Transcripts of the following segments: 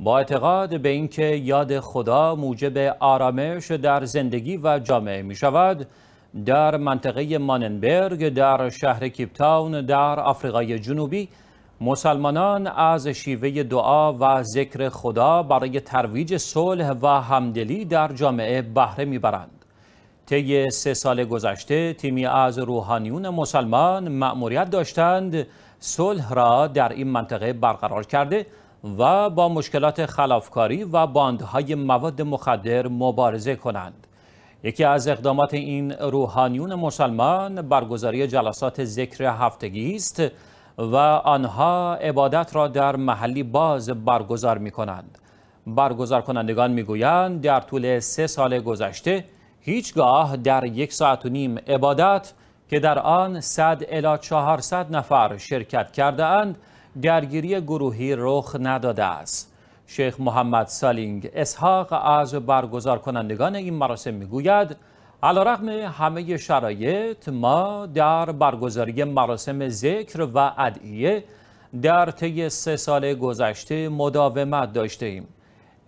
با اعتقاد به اینکه یاد خدا موجب آرامش در زندگی و جامعه می شود در منطقه ماننبرگ در شهر کیپتاون در آفریقای جنوبی مسلمانان از شیوه دعا و ذکر خدا برای ترویج صلح و همدلی در جامعه بهره میبرند. طی سه سال گذشته تیمی از روحانیون مسلمان مأموریت داشتند صلح را در این منطقه برقرار کرده و با مشکلات خلافکاری و باندهای مواد مخدر مبارزه کنند. یکی از اقدامات این روحانیون مسلمان برگزاری جلسات ذکر هفتگی است و آنها عبادت را در محلی باز برگزار می کنند. برگزار کنندگان می گویند در طول سه سال گذشته هیچگاه در یک ساعت و نیم عبادت که در آن 100 الی 400 نفر شرکت کرده اند درگیری گروهی رخ نداده است شیخ محمد سالینگ اسحاق از برگزار کنندگان این مراسم میگوید علیرغم همه شرایط ما در برگزاری مراسم ذکر و ادعیه در طی سه سال گذشته مداومت داشته ایم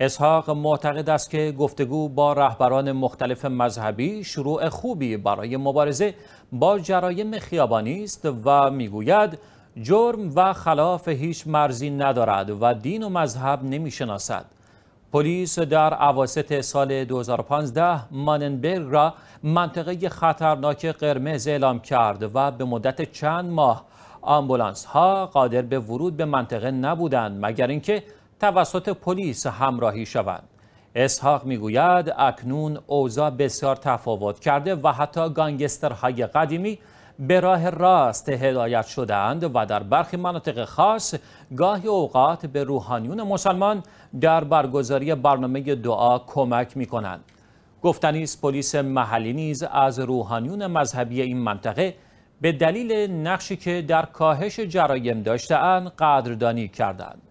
اسحاق معتقد است که گفتگو با رهبران مختلف مذهبی شروع خوبی برای مبارزه با جرایم خیابانی است و میگوید جرم و خلاف هیچ مرزی ندارد و دین و مذهب نمیشناسد. پلیس در عواست سال 2015 ماننبرگ را منطقه خطرناک قرمز اعلام کرد و به مدت چند ماه آمبولانس ها قادر به ورود به منطقه نبودند مگر اینکه توسط پلیس همراهی شوند. اسحاق میگوید اکنون اوضاع بسیار تفاوت کرده و حتی گانگسترهای قدیمی به راه راست هدایت شدند و در برخی مناطق خاص گاهی اوقات به روحانیون مسلمان در برگزاری برنامه دعا کمک می کنند. گفتنی پلیس محلی نیز از روحانیون مذهبی این منطقه به دلیل نقشی که در کاهش جرایم داشتهاند قدردانی کردند.